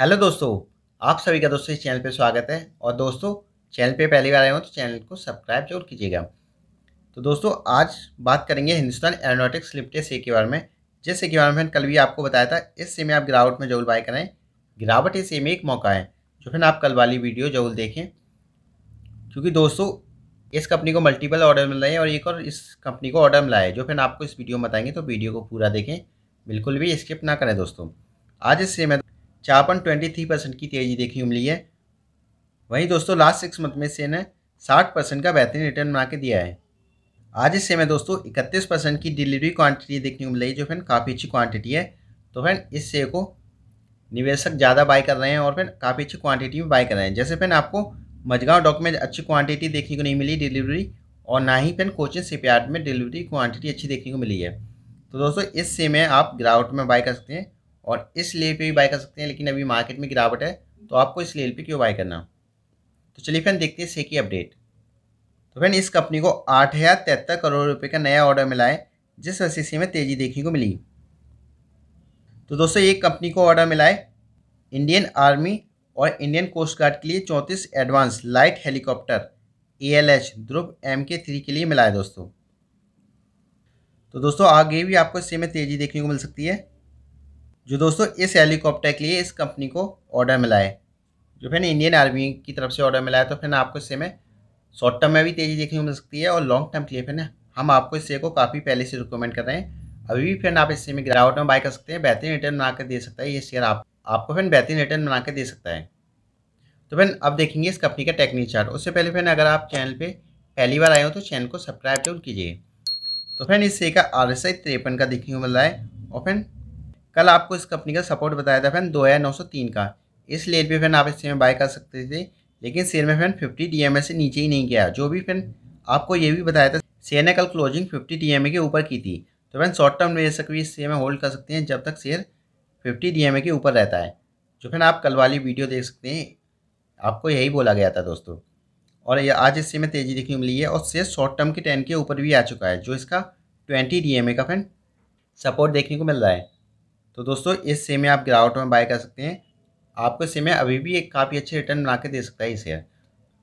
hello दोस्तों आप सभी का दोस्तों इस चैनल पर स्वागत है और दोस्तों चैनल पे पहली बार आए हो तो चैनल को सब्सक्राइब जरूर कीजिएगा तो दोस्तों आज बात करेंगे हिंदुस्तान एरोनोटिक्स लिमिटेड से के बारे में जिस से के बारे में कल भी आपको बताया था इस से में आप गिरावट में जरूर बाय करें गिरावट इस से में एक मौका है जो फिर आप कल वाली वीडियो जरूर देखें क्योंकि दोस्तों इस कंपनी को मल्टीपल ऑर्डर मिल रहे हैं और एक और इस कंपनी को ऑर्डर मिला है जो फिर आपको इस वीडियो में बताएंगे तो वीडियो को पूरा देखें बिल्कुल भी स्किप ना करें दोस्तों आज इस से में छापन ट्वेंटी थ्री परसेंट की तेज़ी देखने उमली मिली है वहीं दोस्तों लास्ट सिक्स मंथ में से ने साठ परसेंट का बेहतरीन रिटर्न बना के दिया है आज इस समय दोस्तों इकतीस परसेंट की डिलीवरी क्वांटिटी देखने को मिल रही है जो फ्रेंड काफ़ी अच्छी क्वांटिटी है तो फ्रेंड इस शेयर को निवेशक ज़्यादा बाय कर रहे हैं और फिर काफ़ी अच्छी क्वांटिटी में बाय कर रहे हैं जैसे फ्रेंड आपको मजगांव डॉक में अच्छी क्वांटिटी देखने को नहीं मिली डिलीवरी और ना ही फ्रेंड कोचिंग सिपयार्ड में डिलीवरी क्वान्टिटी अच्छी देखने को मिली है तो दोस्तों इस से में आप ग्राउट में बाय कर सकते हैं और इस लेवल पे भी बाय कर सकते हैं लेकिन अभी मार्केट में गिरावट है तो आपको इस लेवल पे क्यों बाय करना तो चलिए फ्रेंड देखते हैं सेकी अपडेट तो फ्रेंड इस कंपनी को आठ हज़ार तिहत्तर करोड़ रुपये का नया ऑर्डर मिला है जिस वजह से में तेज़ी देखने को मिली तो दोस्तों एक कंपनी को ऑर्डर मिला है इंडियन आर्मी और इंडियन कोस्ट गार्ड के लिए चौंतीस advance light helicopter A L H Dhruv M K three के लिए मिला है दोस्तों तो दोस्तों आगे भी आपको इससे में तेज़ी देखने को मिल सकती है जो दोस्तों इस हेलीकॉप्टर के लिए इस कंपनी को ऑर्डर मिला है जो फिर इंडियन आर्मी की तरफ से ऑर्डर मिला है तो फिर आपको इससे में शॉर्ट टर्म में भी तेज़ी देखने को मिल सकती है और लॉन्ग टर्म के लिए फिर हम आपको इससे को काफ़ी पहले से रिकमेंड कर रहे हैं अभी भी फिर आप इससे में गिरावट में बाय कर सकते हैं बेहतरीन रिटर्न बना कर दे सकता है ये शेयर आप आपको फिर बेहतरीन रिटर्न बना दे सकता है तो फिर अब देखेंगे इस कंपनी का टेक्निक चार्ट उससे पहले फिर अगर आप चैनल पर पहली बार आए हो तो चैनल को सब्सक्राइब जरूर कीजिए तो फिर इस शेयर का आर एस आई तिरपन का देखने को मिल रहा है और फिर कल आपको इस कंपनी का सपोर्ट बताया था फैन दो हज़ार नौ सौ तीन का इस लेट भी फैन आप इस में बाय कर सकते थे लेकिन शेयर में फैन फिफ्टी डी से नीचे ही नहीं गया जो भी फैन आपको ये भी बताया था शेयर ने कल क्लोजिंग फिफ्टी डी के ऊपर की थी तो फैन शॉर्ट टर्म निवेशक भी इस शेयर में होल्ड कर सकते हैं जब तक शेयर फिफ्टी डी के ऊपर रहता है जो फैन आप कल वाली वीडियो देख सकते हैं आपको यही बोला गया था दोस्तों और ये आज इस समय तेज़ी देखने को मिली है और शेयर शॉर्ट टर्म के टेन के ऊपर भी आ चुका है जो इसका ट्वेंटी डी का फैन सपोर्ट देखने को मिल रहा है तो दोस्तों इस शेयर में आप गिरावट में बाय कर सकते हैं आपको शेयर में अभी भी एक काफ़ी अच्छे रिटर्न बना दे सकता है ये शेयर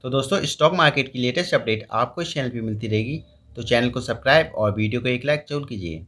तो दोस्तों स्टॉक मार्केट की लेटेस्ट अपडेट आपको इस चैनल पर मिलती रहेगी तो चैनल को सब्सक्राइब और वीडियो को एक लाइक जरूर कीजिए